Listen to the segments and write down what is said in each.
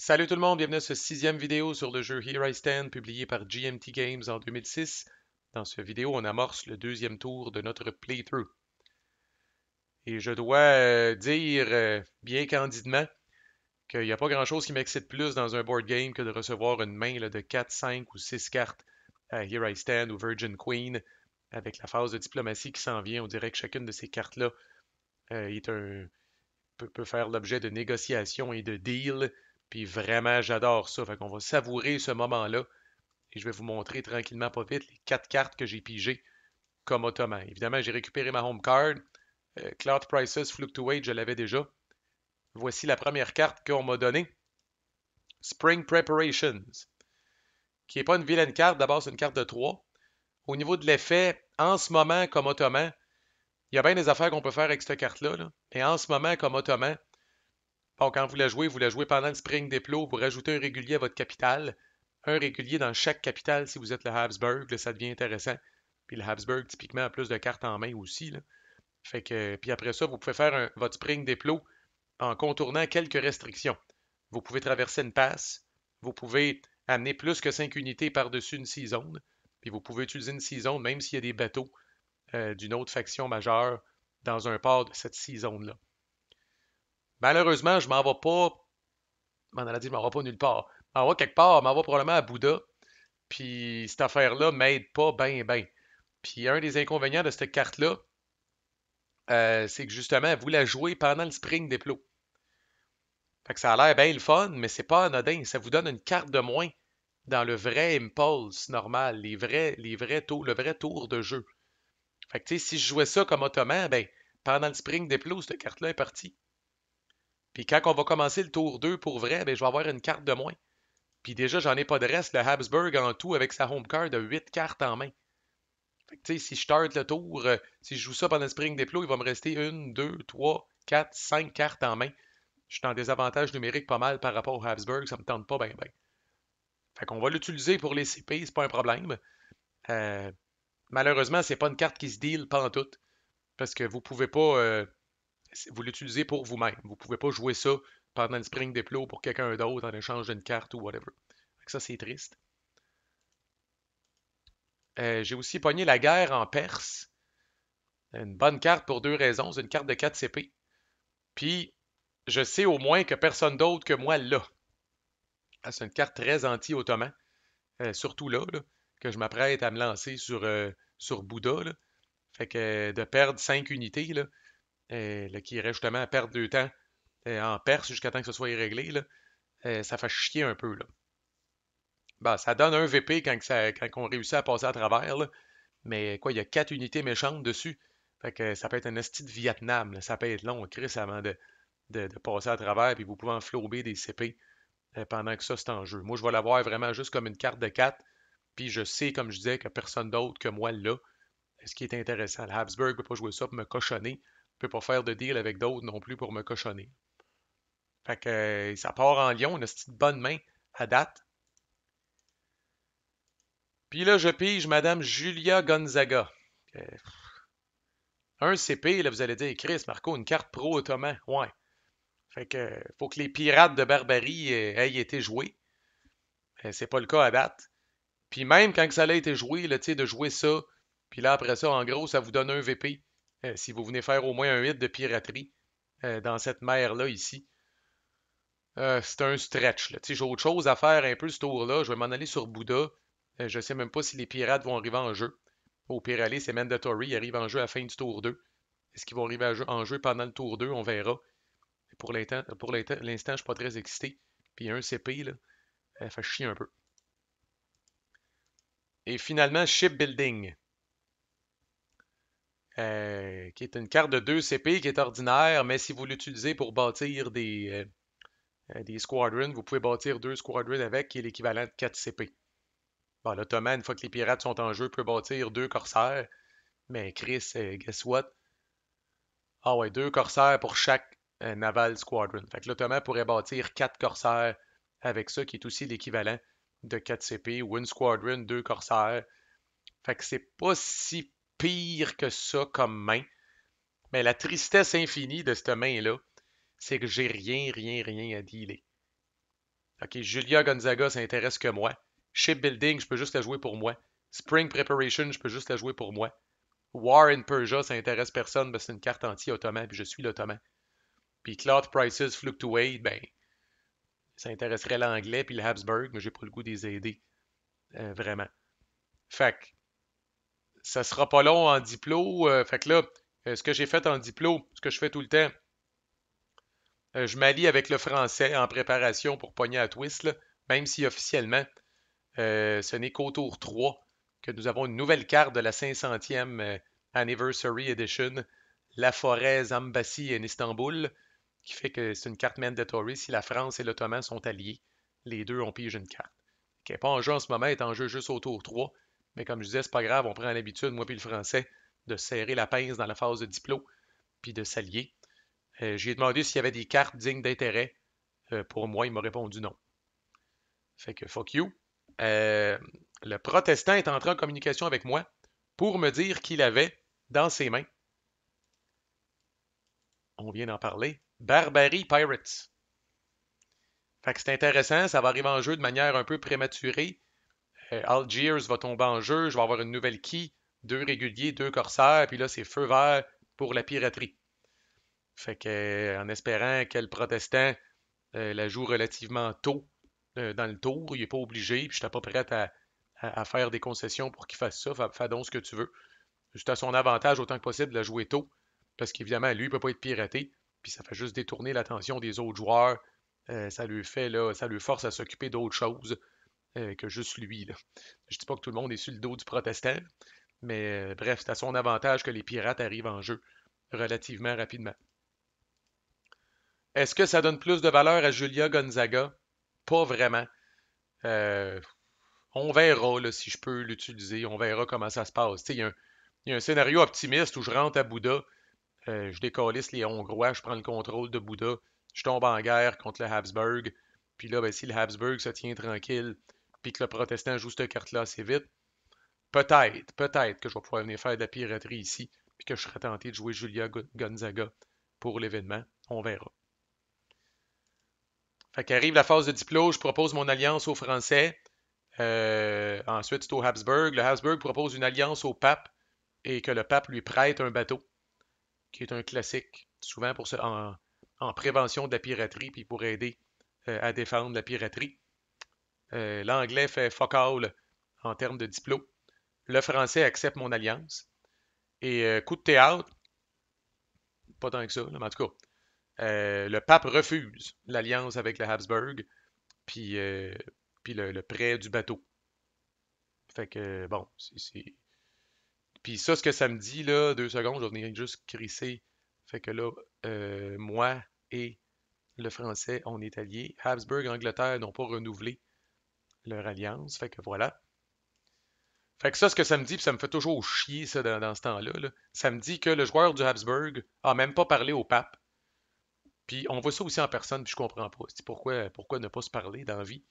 Salut tout le monde, bienvenue à ce sixième vidéo sur le jeu Here I Stand, publié par GMT Games en 2006. Dans ce vidéo, on amorce le deuxième tour de notre playthrough. Et je dois euh, dire, euh, bien candidement, qu'il n'y a pas grand-chose qui m'excite plus dans un board game que de recevoir une main de 4, 5 ou 6 cartes à Here I Stand ou Virgin Queen. Avec la phase de diplomatie qui s'en vient, on dirait que chacune de ces cartes-là euh, peut faire l'objet de négociations et de deals puis vraiment, j'adore ça. Fait qu'on va savourer ce moment-là. Et je vais vous montrer tranquillement, pas vite, les quatre cartes que j'ai pigées comme ottoman. Évidemment, j'ai récupéré ma home card. Euh, Cloud Prices Fluctuate, je l'avais déjà. Voici la première carte qu'on m'a donnée. Spring Preparations, qui n'est pas une vilaine carte. D'abord, c'est une carte de 3. Au niveau de l'effet, en ce moment, comme ottoman, il y a bien des affaires qu'on peut faire avec cette carte-là. Là. Et en ce moment, comme ottoman, Bon, quand vous la jouez, vous la jouez pendant le Spring Plots, vous rajoutez un régulier à votre capital. Un régulier dans chaque capitale si vous êtes le Habsburg, ça devient intéressant. Puis le Habsburg, typiquement, a plus de cartes en main aussi. Fait que, puis après ça, vous pouvez faire votre Spring Plots en contournant quelques restrictions. Vous pouvez traverser une passe, vous pouvez amener plus que 5 unités par-dessus une saison, zone, puis vous pouvez utiliser une saison même s'il y a des bateaux euh, d'une autre faction majeure dans un port de cette saison zone-là. Malheureusement, je m'en vais pas. On a dit, je m'en vais pas nulle part. Je m'en vais quelque part, je m'en vais probablement à Bouddha. Puis cette affaire-là m'aide pas bien. bien. Puis un des inconvénients de cette carte-là, euh, c'est que justement, vous la jouez pendant le spring des plots. Fait que ça a l'air bien le fun, mais c'est pas anodin. Ça vous donne une carte de moins dans le vrai impulse normal, les vrais, les vrais tours, le vrai tour de jeu. Fait que si je jouais ça comme ottoman, ben, pendant le spring des plots, cette carte-là est partie. Puis quand on va commencer le tour 2 pour vrai, ben, je vais avoir une carte de moins. Puis déjà, j'en ai pas de reste. Le Habsburg en tout, avec sa home card, a 8 cartes en main. si je start le tour, euh, si je joue ça pendant le Spring Deploy, il va me rester une, deux, trois, quatre, cinq cartes en main. Je suis en désavantage numérique pas mal par rapport au Habsburg, ça me tente pas bien, ben. Fait qu'on va l'utiliser pour les CP, c'est pas un problème. Malheureusement, malheureusement, c'est pas une carte qui se deal pas tout. Parce que vous pouvez pas. Euh, vous l'utilisez pour vous-même. Vous ne pouvez pas jouer ça pendant le Spring Deploy pour quelqu'un d'autre en échange d'une carte ou whatever. Ça, c'est triste. Euh, j'ai aussi pogné la guerre en Perse. Une bonne carte pour deux raisons. C'est une carte de 4 CP. Puis, je sais au moins que personne d'autre que moi l'a. Ah, c'est une carte très anti-ottoman. Euh, surtout là, que je m'apprête à me lancer sur, euh, sur Bouddha. Fait que de perdre 5 unités, là, euh, qui irait justement à perdre du temps euh, en Perse jusqu'à temps que ce soit réglé, euh, ça fait chier un peu. Bah, ça donne un VP quand, on réussit à passer à travers, mais quoi, il y a quatre unités méchantes dessus. Fait que ça peut être un esti de Vietnam, ça peut être long, Chris, avant de, passer à travers, puis vous pouvez en enflober des CP pendant que ça, c'est en jeu. Moi, je vais l'avoir vraiment juste comme une carte de 4, puis je sais, comme je disais, que personne d'autre que moi l'a. Ce qui est intéressant. Le Habsburg ne peut pas jouer ça pour me cochonner peux pas faire de deal avec d'autres non plus pour me cochonner. Fait que euh, ça part en Lyon, une petite bonne main à date. Puis là, je pige Madame Julia Gonzaga. Euh, un CP, là, vous allez dire, Chris, Marco, une carte pro-ottoman. Ouais. Fait que faut que les pirates de barbarie euh, aient été joués. C'est pas le cas à date. Puis même quand ça a été joué, là, de jouer ça, puis là, après ça, en gros, ça vous donne un VP. Euh, si vous venez faire au moins un hit de piraterie euh, dans cette mer-là ici. Euh, c'est un stretch. J'ai autre chose à faire un peu ce tour-là. Je vais m'en aller sur Bouddha. je ne sais même pas si les pirates vont arriver en jeu. Au pire aller, c'est mandatory. Ils arrivent en jeu à la fin du tour 2. Est-ce qu'ils vont arriver en jeu pendant le tour 2? On verra. Pour l'instant, je ne suis pas très excité. Puis il y a un CP, là. Ça fait chier un peu. Et finalement, shipbuilding. Euh, qui est une carte de 2 CP qui est ordinaire, mais si vous l'utilisez pour bâtir des, euh, euh, des squadrons, vous pouvez bâtir deux squadrons avec, qui est l'équivalent de 4 CP. Bon, l'Ottoman, une fois que les pirates sont en jeu, peut bâtir deux corsaires, mais Chris, guess what? Ah ouais, deux corsaires pour chaque naval squadron. Fait que l'Ottoman pourrait bâtir quatre corsaires avec ça, qui est aussi l'équivalent de 4 CP, ou une squadron, deux corsaires. Fait que c'est pas si pire que ça comme main. Mais la tristesse infinie de cette main-là, c'est que j'ai rien, rien, rien à dealer. OK, Julia Gonzaga, ça intéresse que moi. Shipbuilding, je peux juste la jouer pour moi. Spring Preparation, je peux juste la jouer pour moi. War in Persia, ça intéresse personne mais c'est une carte anti-ottoman, puis je suis l'ottoman. Puis Cloth Prices Fluctuate, ben, ça intéresserait l'anglais puis le Habsburg, mais j'ai pas le goût des aider. Euh, vraiment. Fait ça sera pas long en diplo. Euh, là, euh, ce que j'ai fait en diplo, ce que je fais tout le temps, euh, je m'allie avec le français en préparation pour pogner à twist, même si officiellement, ce n'est qu'au tour 3 que nous avons une nouvelle carte de la 500e Anniversary Edition, La Forêt, Zambassie en Istanbul, qui fait que c'est une carte mandatory si la France et l'Ottoman sont alliés. Les deux ont pigé une carte. Qui n'est pas en jeu en ce moment, est en jeu juste au tour 3. Mais comme je disais, c'est pas grave, on prend l'habitude, moi puis le français, de serrer la pince dans la phase de diplôme puis de s'allier. Euh, j'ai demandé s'il y avait des cartes dignes d'intérêt. Euh, pour moi, il m'a répondu non. Fait que fuck you. Euh, le protestant est entré en communication avec moi pour me dire qu'il avait dans ses mains, on vient d'en parler, Barbary Pirates. Fait que c'est intéressant, ça va arriver en jeu de manière un peu prématurée, euh, Algiers va tomber en jeu, je vais avoir une nouvelle qui, deux réguliers, deux corsaires, puis là, c'est feu vert pour la piraterie. Fait que, euh, en espérant qu'elle le protestant euh, la joue relativement tôt dans le tour, il n'est pas obligé, puis je n'étais pas prêt à, faire des concessions pour qu'il fasse ça, fais donc ce que tu veux. Juste à son avantage autant que possible de la jouer tôt, parce qu'évidemment, lui, il ne peut pas être piraté, puis ça fait juste détourner l'attention des autres joueurs. ça lui fait, là, ça lui force à s'occuper d'autres choses. Euh, que juste lui. Je Je dis pas que tout le monde est sur le dos du protestant, mais euh, bref, c'est à son avantage que les pirates arrivent en jeu relativement rapidement. Est-ce que ça donne plus de valeur à Julia Gonzaga? Pas vraiment. Euh, on verra si je peux l'utiliser, on verra comment ça se passe. Il y, a un scénario optimiste où je rentre à Bouddha, je décalisse les Hongrois, je prends le contrôle de Bouddha, je tombe en guerre contre le Habsburg. Puis là, ben, si le Habsburg se tient tranquille, puis que le protestant joue cette carte-là assez vite, peut-être, peut-être que je vais pouvoir venir faire de la piraterie ici, puis que je serai tenté de jouer Julia Gonzaga pour l'événement. On verra. Fait qu'arrive la phase de diplôme, je propose mon alliance aux Français. Euh, ensuite, c'est au Habsburg. Le Habsburg propose une alliance au pape et que le pape lui prête un bateau, qui est un classique, souvent pour en, prévention de la piraterie, puis pour aider euh, à défendre la piraterie. Euh, l'anglais fait fuck all en termes de diplôme. Le français accepte mon alliance. Et euh, coup de théâtre, pas tant que ça, mais en tout cas, euh, le pape refuse l'alliance avec le Habsburg, puis, puis le, prêt du bateau. Fait que, bon, c'est. Puis ça, ce que ça me dit, là, deux secondes, je vais venir juste crisser. Fait que là, moi et le français, on est alliés. Habsburg, Angleterre n'ont pas renouvelé leur alliance. Fait que voilà. Fait que ça, ce que ça me dit, puis ça me fait toujours chier ça dans, ce temps-là, là, ça me dit que le joueur du Habsburg a même pas parlé au pape. Puis on voit ça aussi en personne, puis je comprends pas. Pourquoi, pourquoi ne pas se parler dans la vie?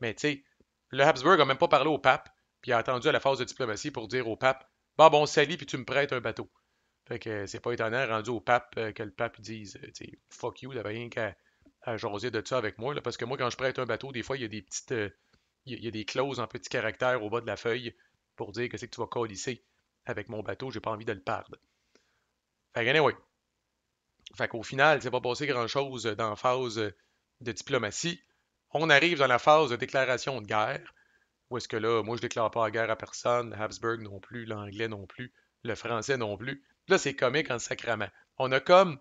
Mais tu sais, le Habsburg a même pas parlé au pape, puis a attendu à la phase de diplomatie pour dire au pape Bah, bon, salut, puis tu me prêtes un bateau. Fait que c'est pas étonnant, rendu au pape, euh, que le pape dise euh, Fuck you, t'avais rien qu'à jaser de ça avec moi, là, parce que moi, quand je prête un bateau, des fois, il y a des petites. Euh, il y a des clauses en petits caractères au bas de la feuille pour dire que c'est que tu vas colisser avec mon bateau, j'ai pas envie de le perdre. Fait que oui. Fait qu'au final, c'est pas passé grand-chose dans la phase de diplomatie. On arrive dans la phase de déclaration de guerre, où est-ce que là, moi, je déclare pas la guerre à personne, Habsburg non plus, l'anglais non plus, le français non plus. Là, c'est comique en sacrament. On a comme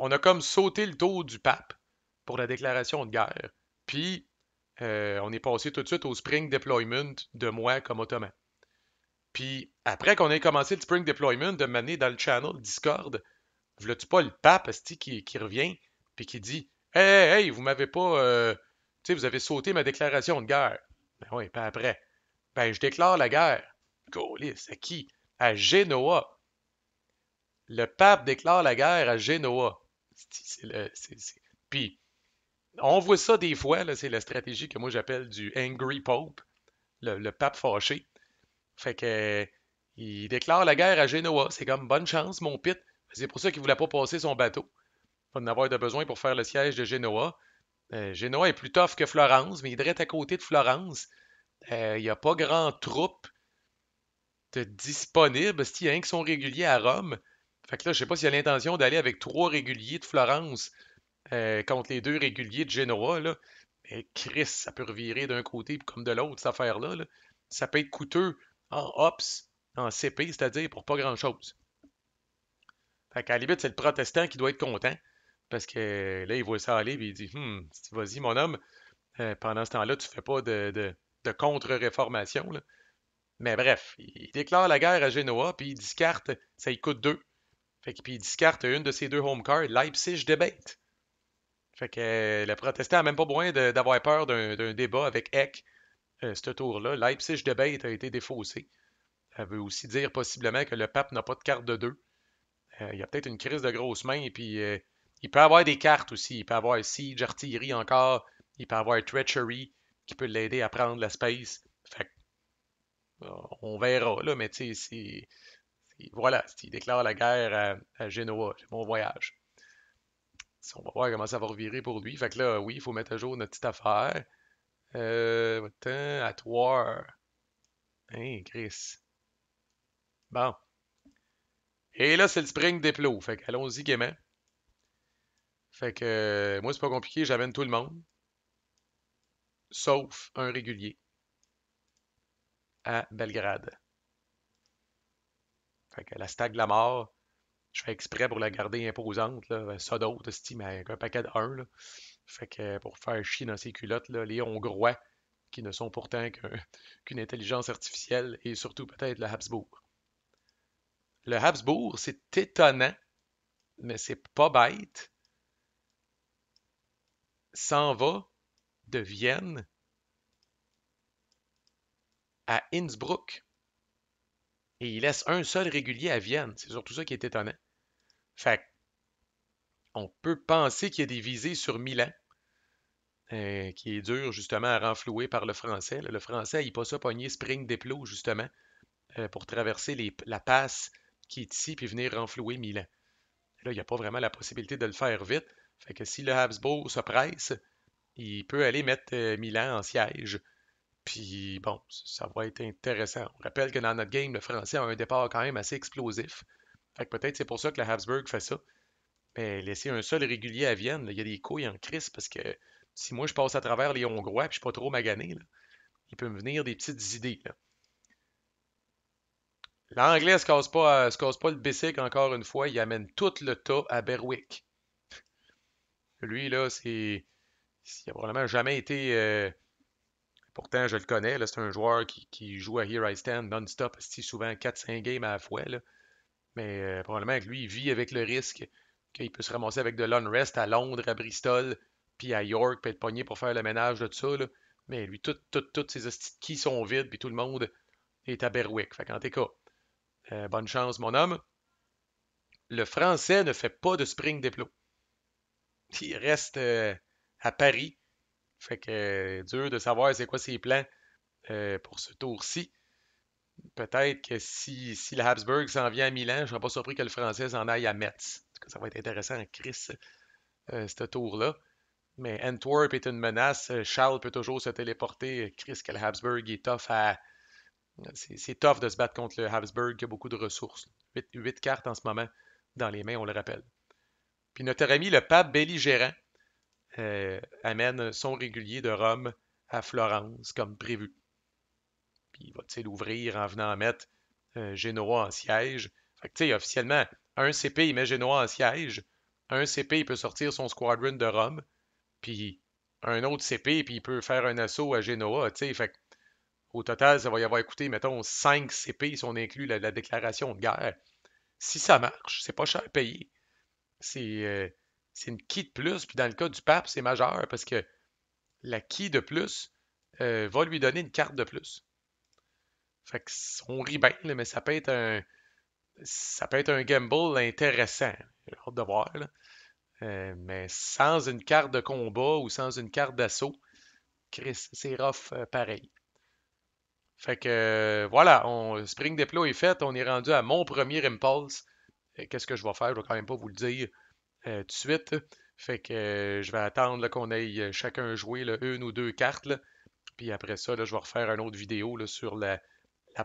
on a comme sauté le dos du pape pour la déclaration de guerre. Puis euh, on est passé tout de suite au Spring Deployment de moi comme Ottoman. Puis après qu'on ait commencé le Spring Deployment, de m'amener dans le channel Discord, veux-tu pas le pape qui, qui revient puis qui dit Hey, hey, vous m'avez pas. Euh, tu sais, vous avez sauté ma déclaration de guerre. Ben oui, pas après. Ben, je déclare la guerre. Gaulis, à qui À Genoa. Le pape déclare la guerre à Genoa. Puis, on voit ça des fois, c'est la stratégie que moi j'appelle du angry pope, le, pape fâché. Fait que il déclare la guerre à Genoa. C'est comme bonne chance, mon pit. C'est pour ça qu'il voulait pas passer son bateau. va en avoir de besoin pour faire le siège de Genoa. Euh, Genoa est plus tough que Florence, mais il est à côté de Florence. Euh, il y n'y a pas grand troupe de disponible. y a un qui sont réguliers à Rome. Fait que là, je sais pas s'il a l'intention d'aller avec trois réguliers de Florence euh, contre les deux réguliers de Genoa. Mais Chris, ça peut revirer d'un côté comme de l'autre, cette affaire-là. Ça peut être coûteux en OPS, en CP, c'est-à-dire pour pas grand-chose. Fait qu'à la limite, c'est le protestant qui doit être content. Parce que là, il voit ça aller et il dit Hum, vas-y, mon homme, euh, pendant ce temps-là, tu fais pas de, contre-réformation. Mais bref, il déclare la guerre à Genoa, puis il discarte, ça lui coûte deux. Fait que, puis il discarte une de ses deux home cards, Leipzig débête fait que euh, le protestant n'a même pas besoin d'avoir peur d'un débat avec Eck euh, ce tour-là. Leipzig debate a été défaussé. Ça veut aussi dire possiblement que le pape n'a pas de carte de deux. Euh, il y a peut-être une crise de grosses mains, et puis il peut avoir des cartes aussi. Il peut avoir Siege, Artillerie encore. Il peut avoir Treachery qui peut l'aider à prendre la space. Fait que, on verra, là, mais tu sais, voilà, s'il déclare la guerre à, à Genoa. Bon voyage on va voir comment ça va revirer pour lui. Fait que là, oui, il faut mettre à jour notre petite affaire. Euh, attends, à toi, Hein, Chris. Bon. Et là, c'est le spring des plots. Fait allons-y gaiement. Fait que euh, moi, c'est pas compliqué, j'amène tout le monde. Sauf un régulier. À Belgrade. Fait que la stag de la mort je fais exprès pour la garder imposante, là. Ben, ça d'autre, mais avec un paquet de 1. Fait que pour faire chier dans ces culottes, là, les Hongrois, qui ne sont pourtant qu'une intelligence artificielle, et surtout peut-être le Habsbourg. Le Habsbourg, c'est étonnant, mais c'est pas bête. S'en va de Vienne à Innsbruck et il laisse un seul régulier à Vienne. C'est surtout ça qui est étonnant. Fait on peut penser qu'il y a des visées sur Milan, euh, qui est dur justement à renflouer par le français. Le français il pas ça pogné Spring plots justement, euh, pour traverser la passe qui est ici puis venir renflouer Milan. Là, il n'y a pas vraiment la possibilité de le faire vite. Fait que si le Habsbourg se presse, il peut aller mettre euh, Milan en siège puis bon, ça va être intéressant. On rappelle que dans notre game, le français a un départ quand même assez explosif. Fait que peut-être c'est pour ça que la Habsburg fait ça. Mais laisser un seul régulier à Vienne, il y a des couilles en crise parce que si moi je passe à travers les Hongrois et je suis pas trop magané, il peut me venir des petites idées. L'anglais ne se, casse pas, euh, pas le bicycle encore une fois, il amène tout le tas à Berwick. Lui, là, c'est. Il n'a probablement jamais été euh, Pourtant, je le connais. C'est un joueur qui, joue à Here I Stand non-stop, si souvent 4-5 games à la fois. Mais euh, probablement que lui, il vit avec le risque qu'il peut se ramasser avec de l'unrest à Londres, à Bristol, puis à York, puis être pogné pour faire le ménage de tout ça. Mais lui, toutes toutes ses qui sont vides, puis tout le monde est à Berwick. Fait qu'en tout cas, euh, bonne chance, mon homme. Le français ne fait pas de spring déplo. Il reste euh, à Paris fait que euh, dur de savoir c'est quoi ses plans euh, pour ce tour-ci. Peut-être que si, si le Habsburg s'en vient à Milan, je ne serais pas surpris que le Français s'en aille à Metz. ça va être intéressant à Chris, euh, ce tour-là. Mais Antwerp est une menace. Charles peut toujours se téléporter. Chris, que le Habsburg est tough à. C'est tough de se battre contre le Habsburg qui a beaucoup de ressources. Huit cartes en ce moment dans les mains, on le rappelle. Puis notre ami le pape belligérant, euh, amène son régulier de Rome à Florence comme prévu. Puis il va-t-il ouvrir en venant mettre euh, en siège? Fait que tu sais, officiellement, un CP, il met Genoa en siège. Un CP, il peut sortir son squadron de Rome. Puis un autre CP, puis il peut faire un assaut à Genoa, Tu sais, fait au total, ça va y avoir écouté, mettons, 5 CP si on inclut la, déclaration de guerre. Si ça marche, c'est pas cher à payer. C'est. Euh, c'est une qui de plus. Puis dans le cas du pape, c'est majeur parce que la qui de plus euh, va lui donner une carte de plus. Fait que on rit bien, mais ça peut être un. Ça peut être un gamble intéressant. J'ai hâte de voir. Euh, mais sans une carte de combat ou sans une carte d'assaut, Chris, c'est rough euh, pareil. Fait que voilà, on, Spring Deploy est fait, on est rendu à mon premier impulse. Qu'est-ce que je vais faire? Je vais quand même pas vous le dire euh, de suite. Fait que euh, je vais attendre qu'on aille euh, chacun jouer une ou deux cartes. Puis après ça, je vais refaire une autre vidéo sur la,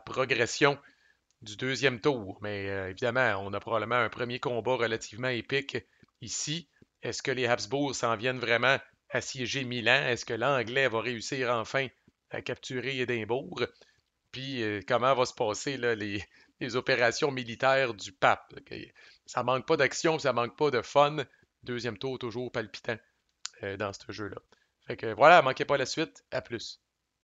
progression du deuxième tour. Mais évidemment, on a probablement un premier combat relativement épique ici. Est-ce que les Habsbourg s'en viennent vraiment assiéger Milan? Est-ce que l'Anglais va réussir enfin à capturer Édimbourg? Puis comment vont se passer les, opérations militaires du pape? ça manque pas d'action, ça manque pas de fun. Deuxième tour toujours palpitant euh, dans ce jeu-là. Fait que voilà, manquez pas la suite. À plus.